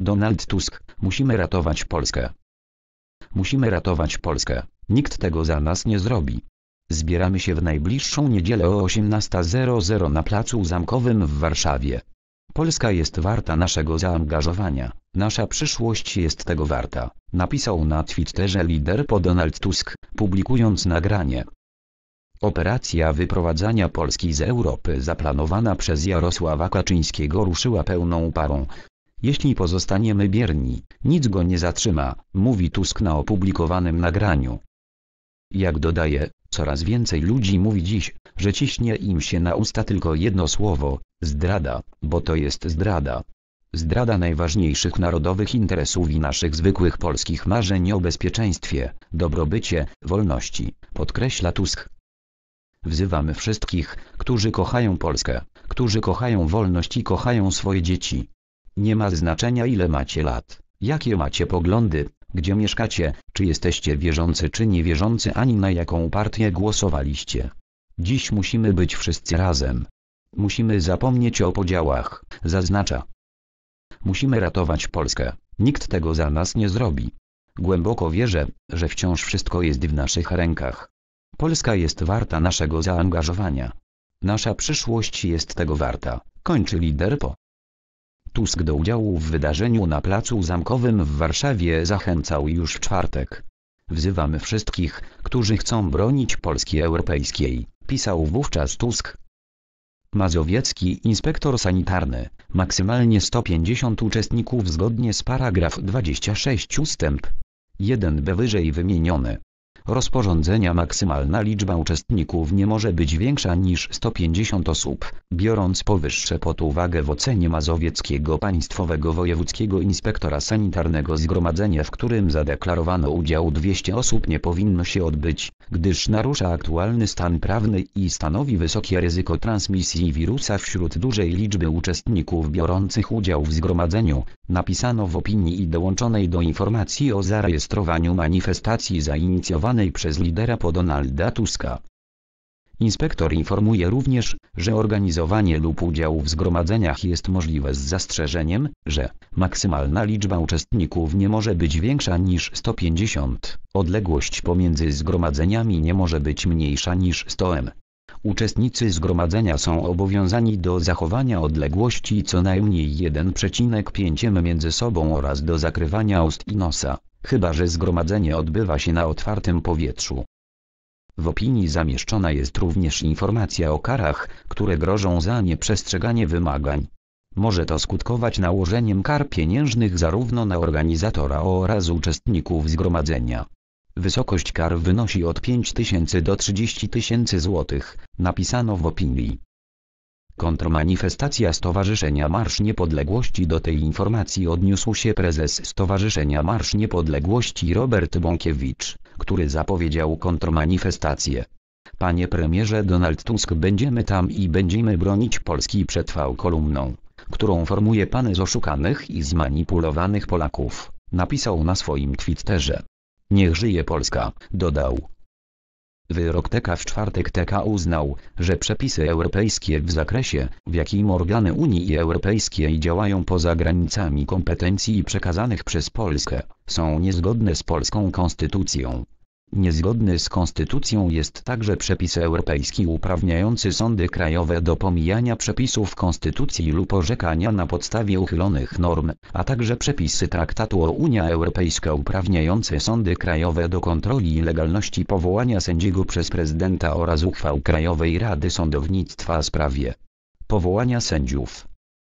Donald Tusk, musimy ratować Polskę. Musimy ratować Polskę, nikt tego za nas nie zrobi. Zbieramy się w najbliższą niedzielę o 18.00 na Placu Zamkowym w Warszawie. Polska jest warta naszego zaangażowania, nasza przyszłość jest tego warta, napisał na Twitterze lider po Donald Tusk, publikując nagranie. Operacja wyprowadzania Polski z Europy zaplanowana przez Jarosława Kaczyńskiego ruszyła pełną parą. Jeśli pozostaniemy bierni, nic go nie zatrzyma, mówi Tusk na opublikowanym nagraniu. Jak dodaje, coraz więcej ludzi mówi dziś, że ciśnie im się na usta tylko jedno słowo, zdrada, bo to jest zdrada. Zdrada najważniejszych narodowych interesów i naszych zwykłych polskich marzeń o bezpieczeństwie, dobrobycie, wolności, podkreśla Tusk. Wzywamy wszystkich, którzy kochają Polskę, którzy kochają wolność i kochają swoje dzieci, nie ma znaczenia ile macie lat, jakie macie poglądy, gdzie mieszkacie, czy jesteście wierzący czy niewierzący ani na jaką partię głosowaliście. Dziś musimy być wszyscy razem. Musimy zapomnieć o podziałach, zaznacza. Musimy ratować Polskę, nikt tego za nas nie zrobi. Głęboko wierzę, że wciąż wszystko jest w naszych rękach. Polska jest warta naszego zaangażowania. Nasza przyszłość jest tego warta, kończy lider po. Tusk do udziału w wydarzeniu na Placu Zamkowym w Warszawie zachęcał już w czwartek. Wzywamy wszystkich, którzy chcą bronić Polski europejskiej, pisał wówczas Tusk. Mazowiecki inspektor sanitarny, maksymalnie 150 uczestników zgodnie z paragraf 26 ustęp 1b wyżej wymieniony rozporządzenia maksymalna liczba uczestników nie może być większa niż 150 osób, biorąc powyższe pod uwagę w ocenie Mazowieckiego Państwowego Wojewódzkiego Inspektora Sanitarnego zgromadzenie, w którym zadeklarowano udział 200 osób nie powinno się odbyć, gdyż narusza aktualny stan prawny i stanowi wysokie ryzyko transmisji wirusa wśród dużej liczby uczestników biorących udział w zgromadzeniu, napisano w opinii i dołączonej do informacji o zarejestrowaniu manifestacji zainicjowanej przez lidera po Donalda Tuska. Inspektor informuje również, że organizowanie lub udział w zgromadzeniach jest możliwe z zastrzeżeniem, że maksymalna liczba uczestników nie może być większa niż 150, odległość pomiędzy zgromadzeniami nie może być mniejsza niż 100 m. Uczestnicy zgromadzenia są obowiązani do zachowania odległości co najmniej 1,5 m między sobą oraz do zakrywania ust i nosa. Chyba, że zgromadzenie odbywa się na otwartym powietrzu. W opinii zamieszczona jest również informacja o karach, które grożą za nieprzestrzeganie wymagań. Może to skutkować nałożeniem kar pieniężnych zarówno na organizatora oraz uczestników zgromadzenia. Wysokość kar wynosi od 5 tysięcy do 30 tysięcy złotych, napisano w opinii. Kontrmanifestacja Stowarzyszenia Marsz Niepodległości Do tej informacji odniósł się prezes Stowarzyszenia Marsz Niepodległości Robert Bąkiewicz, który zapowiedział kontrmanifestację. Panie premierze Donald Tusk będziemy tam i będziemy bronić Polski przed V-kolumną, którą formuje pan z oszukanych i zmanipulowanych Polaków, napisał na swoim Twitterze. Niech żyje Polska, dodał. Wyrok TK w czwartek TK uznał, że przepisy europejskie w zakresie, w jakim organy Unii Europejskiej działają poza granicami kompetencji przekazanych przez Polskę, są niezgodne z polską konstytucją. Niezgodny z konstytucją jest także przepis europejski uprawniający sądy krajowe do pomijania przepisów konstytucji lub orzekania na podstawie uchylonych norm, a także przepisy traktatu o Unia Europejska uprawniające sądy krajowe do kontroli legalności powołania sędziego przez prezydenta oraz uchwał Krajowej Rady Sądownictwa w sprawie powołania sędziów.